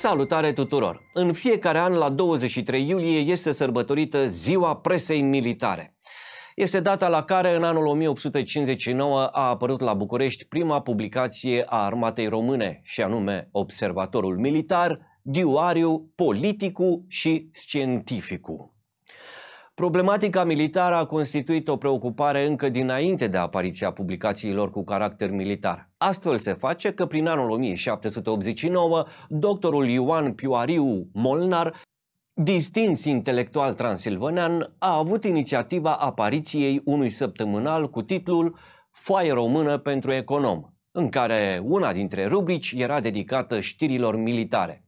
Salutare tuturor! În fiecare an, la 23 iulie, este sărbătorită Ziua Presei Militare. Este data la care, în anul 1859, a apărut la București prima publicație a armatei române, și anume Observatorul Militar, Diuariu, Politicu și Scientificu. Problematica militară a constituit o preocupare încă dinainte de apariția publicațiilor cu caracter militar. Astfel se face că prin anul 1789, doctorul Ioan Pioariu Molnar, distins intelectual transilvanean, a avut inițiativa apariției unui săptămânal cu titlul Foaie română pentru econom, în care una dintre rubrici era dedicată știrilor militare.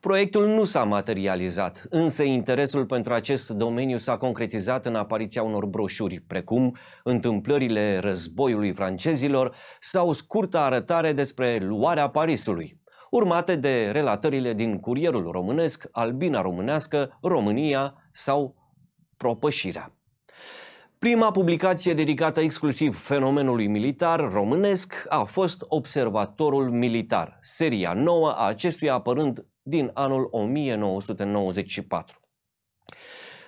Proiectul nu s-a materializat, însă interesul pentru acest domeniu s-a concretizat în apariția unor broșuri, precum Întâmplările războiului francezilor sau Scurta arătare despre luarea Parisului, urmate de relatările din Curierul Românesc, Albina Românească, România sau Propășirea. Prima publicație dedicată exclusiv fenomenului militar românesc a fost Observatorul Militar, seria nouă a acestuia apărând din anul 1994.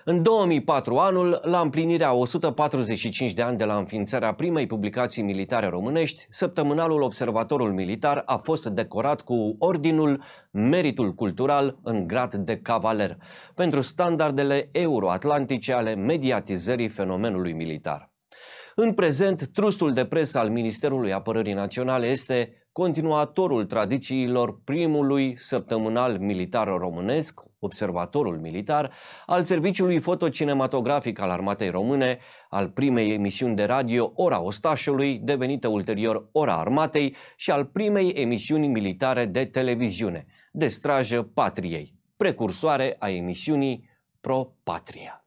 În 2004 anul, la împlinirea 145 de ani de la înființarea primei publicații militare românești, săptămânalul Observatorul Militar a fost decorat cu Ordinul Meritul Cultural în grad de cavaler, pentru standardele euroatlantice ale mediatizării fenomenului militar. În prezent, trustul de presă al Ministerului Apărării Naționale este continuatorul tradițiilor primului săptămânal militar românesc, observatorul militar al Serviciului Fotocinematografic al Armatei Române, al primei emisiuni de radio Ora Ostașului, devenită ulterior Ora Armatei, și al primei emisiuni militare de televiziune, de strajă patriei, precursoare a emisiunii Pro Patria.